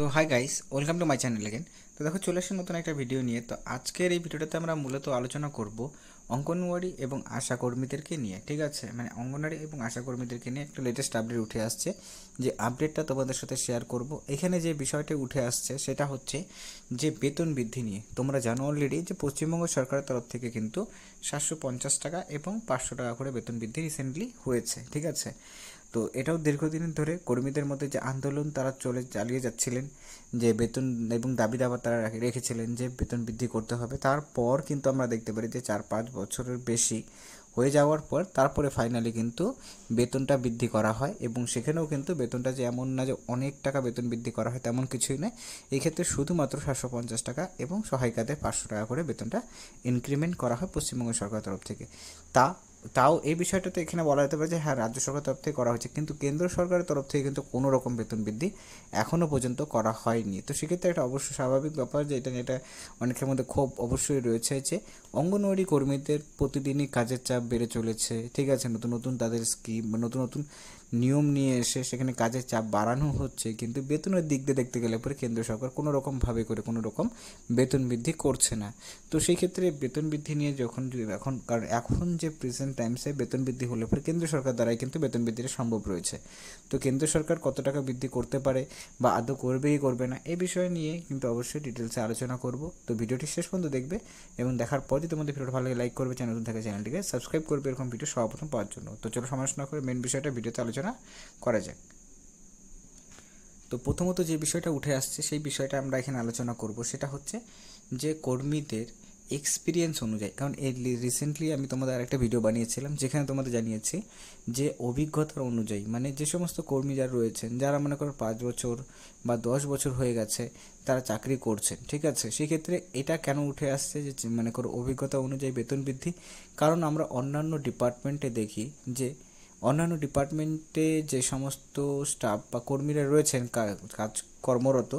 so hi guys welcome to my channel again তো দেখো চলে আসে নতুন একটা ভিডিও নিয়ে তো আজকের এই ভিডিওটাতে আমরা মূলত আলোচনা করব অঙ্গনওয়াড়ি এবং আশা কর্মীদেরকে নিয়ে ঠিক আছে মানে অঙ্গনওয়াড়ি এবং আশা কর্মীদেরকে নিয়ে একটা লেটেস্ট আপডেট উঠে আসছে যে আপডেটটা তোমাদের সাথে শেয়ার করব এখানে যে বিষয়টি উঠে আসছে সেটা হচ্ছে যে বেতন বৃদ্ধি নিয়ে তোমরা জানো অলরেডি যে পশ্চিমবঙ্গ সরকারের তরফ থেকে কিন্তু সাতশো পঞ্চাশ টাকা এবং পাঁচশো টাকা করে বেতন বৃদ্ধি রিসেন্টলি হয়েছে ঠিক আছে তো এটাও দীর্ঘদিন ধরে কর্মীদের মধ্যে যে আন্দোলন তারা চলে চালিয়ে যাচ্ছিলেন যে বেতন এবং দাবি দাবা তারা রেখেছিলেন যে বেতন বৃদ্ধি করতে হবে তারপর কিন্তু আমরা দেখতে পারি যে চার পাঁচ বছরের বেশি হয়ে যাওয়ার পর তারপরে ফাইনালি কিন্তু বেতনটা বৃদ্ধি করা হয় এবং সেখানেও কিন্তু বেতনটা যে এমন না যে অনেক টাকা বেতন বৃদ্ধি করা হয় তেমন কিছুই নয় এক্ষেত্রে শুধুমাত্র সাতশো পঞ্চাশ টাকা এবং সহায়িকাদের পাঁচশো টাকা করে বেতনটা ইনক্রিমেন্ট করা হয় পশ্চিমবঙ্গ সরকার তরফ থেকে তা তাও এই বিষয়টাতে এখানে বলা যেতে পারে যে হ্যাঁ রাজ্য সরকার তরফ থেকে করা হয়েছে কিন্তু কেন্দ্র সরকারের তরফ থেকে কিন্তু কোনো রকম বেতন বৃদ্ধি এখনও পর্যন্ত করা হয়নি তো সেক্ষেত্রে একটা অবশ্য স্বাভাবিক ব্যাপার যে এটা এটা অনেকের মধ্যে ক্ষোভ অবশ্যই রয়েছে যে অঙ্গনওয়াড়ি কর্মীদের প্রতিদিনই কাজের চাপ বেড়ে চলেছে ঠিক আছে নতুন নতুন তাদের স্কিম নতুন নতুন নিয়ম নিয়ে এসে সেখানে কাজের চাপ বাড়ানো হচ্ছে কিন্তু বেতনের দিক দিয়ে দেখতে গেলে পরে কেন্দ্র সরকার কোনো রকমভাবে করে কোনো রকম বেতন বৃদ্ধি করছে না তো সেই ক্ষেত্রে বেতন বৃদ্ধি নিয়ে যখন এখন কারণ এখন যে প্রেজেন্ট টাইমসে বেতন বৃদ্ধি হলে পরে কেন্দ্র সরকার দ্বারাই কিন্তু বেতন বৃদ্ধিটা সম্ভব রয়েছে তো কেন্দ্র সরকার কত টাকা বৃদ্ধি করতে পারে বা আদৌ করবেই করবে না এ বিষয় নিয়ে কিন্তু অবশ্যই ডিটেলসে আলোচনা করব তো ভিডিওটি শেষ পর্যন্ত দেখবে এবং দেখার পর যদি তোমাদের ভিডিওটা ভালো লাগে লাইক করবে চ্যানেল থাকে চ্যানেলটিকে সাবস্ক্রাইব করবে এরকম ভিডিও সর্বপ্রথম পাওয়ার জন্য তো চলো সমালোচনা করে মেন বিষয়টা ভিডিওতে আলোচনা আলোচনা করা যাক তো প্রথমত যে বিষয়টা উঠে আসছে সেই বিষয়টা আমরা এখানে আলোচনা করব সেটা হচ্ছে যে কর্মীদের এক্সপিরিয়েন্স অনুযায়ী কারণ এই রিসেন্টলি আমি তোমাদের আরেকটা ভিডিও বানিয়েছিলাম যেখানে তোমাদের জানিয়েছি যে অভিজ্ঞতার অনুযায়ী মানে যে সমস্ত কর্মী যারা রয়েছেন যারা মনে করো পাঁচ বছর বা দশ বছর হয়ে গেছে তারা চাকরি করছেন ঠিক আছে সেক্ষেত্রে এটা কেন উঠে আসছে যে মানে করো অভিজ্ঞতা অনুযায়ী বেতন বৃদ্ধি কারণ আমরা অন্যান্য ডিপার্টমেন্টে দেখি যে অন্যান্য ডিপার্টমেন্টে যে সমস্ত স্টাফ বা কর্মীরা রয়েছেন কাজ কর্মরত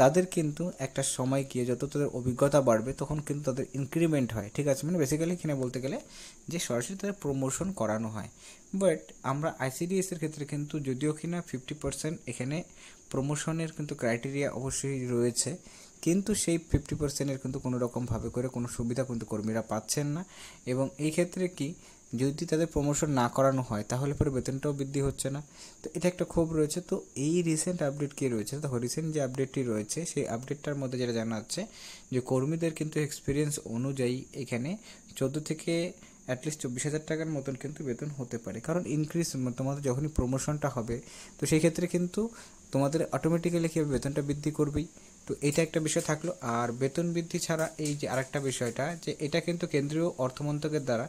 তাদের কিন্তু একটা সময় গিয়ে যত তাদের অভিজ্ঞতা বাড়বে তখন কিন্তু তাদের ইনক্রিমেন্ট হয় ঠিক আছে মানে বেসিক্যালি এখানে বলতে গেলে যে সরাসরি তাদের প্রমোশন করানো হয় বাট আমরা আইসিডিএসের ক্ষেত্রে কিন্তু যদিও কিনা ফিফটি পার্সেন্ট এখানে প্রমোশনের কিন্তু ক্রাইটেরিয়া অবশ্যই রয়েছে কিন্তু সেই ফিফটি পার্সেন্টের কিন্তু কোনো রকমভাবে করে কোনো সুবিধা কিন্তু কর্মীরা পাচ্ছেন না এবং এই ক্ষেত্রে কি যদি তাদের প্রমোশন না করানো হয় তাহলে পরে বেতনটাও বৃদ্ধি হচ্ছে না তো এটা একটা ক্ষোভ রয়েছে তো এই রিসেন্ট আপডেট কী রয়েছে তো রিসেন্ট যে আপডেটটি রয়েছে সেই আপডেটটার মধ্যে যেটা জানা যাচ্ছে যে কর্মীদের কিন্তু এক্সপিরিয়েন্স অনুযায়ী এখানে চোদ্দো থেকে অ্যাটলিস্ট চব্বিশ হাজার টাকার মতন কিন্তু বেতন হতে পারে কারণ ইনক্রিজ মানে তোমাদের যখনই প্রমোশনটা হবে তো সেই ক্ষেত্রে কিন্তু তোমাদের অটোমেটিক্যালি কীভাবে বেতনটা বৃদ্ধি করবেই তো এটা একটা বিষয় থাকলো আর বেতন বৃদ্ধি ছাড়া এই যে আরেকটা বিষয়টা যে এটা কিন্তু কেন্দ্রীয় অর্থমন্ত্রকের দ্বারা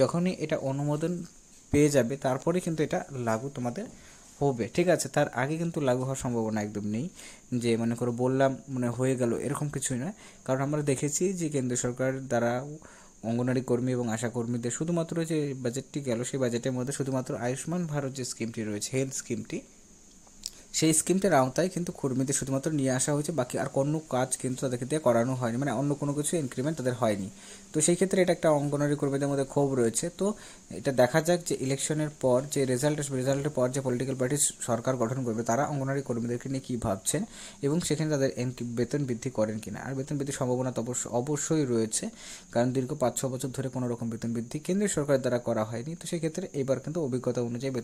যখনই এটা অনুমোদন পেয়ে যাবে তারপরে কিন্তু এটা লাগু তোমাদের হবে ঠিক আছে তার আগে কিন্তু লাগু হওয়ার সম্ভাবনা একদম নেই যে মনে করো বললাম মানে হয়ে গেল এরকম কিছুই না কারণ আমরা দেখেছি যে কেন্দ্র সরকার দ্বারা অঙ্গনারী কর্মী এবং আশা কর্মীদের শুধুমাত্র যে বাজেটটি গেল সেই বাজেটের মধ্যে শুধুমাত্র আয়ুষ্মান ভারত যে স্কিমটি রয়েছে হেলথ স্কিমটি সেই স্কিমটার আওতায় কিন্তু কর্মীদের শুধুমাত্র নিয়ে আসা হয়েছে বাকি আর কোনো কাজ কিন্তু তাদেরকে দিয়ে করানো হয়নি মানে অন্য কোনো কিছু ইনক্রিমেন্ট তাদের হয়নি তো সেই ক্ষেত্রে এটা একটা অঙ্গনারী কর্মীদের মধ্যে ক্ষোভ রয়েছে তো এটা দেখা যাক যে ইলেকশনের পর যে রেজাল্ট আসবে রেজাল্টের পর যে পলিটিক্যাল পার্টি সরকার গঠন করবে তারা অঙ্গনারী কর্মীদেরকে নিয়ে কী ভাবছেন এবং সেখানে তাদের বেতন বৃদ্ধি করেন কিনা আর বেতন বৃদ্ধির সম্ভাবনা তো অবশ্য অবশ্যই রয়েছে কারণ দীর্ঘ পাঁচ ছ বছর ধরে কোনো রকম বেতন বৃদ্ধি কেন্দ্রীয় সরকারের দ্বারা করা হয়নি তো সেক্ষেত্রে এবার কিন্তু অভিজ্ঞতা অনুযায়ী বেতন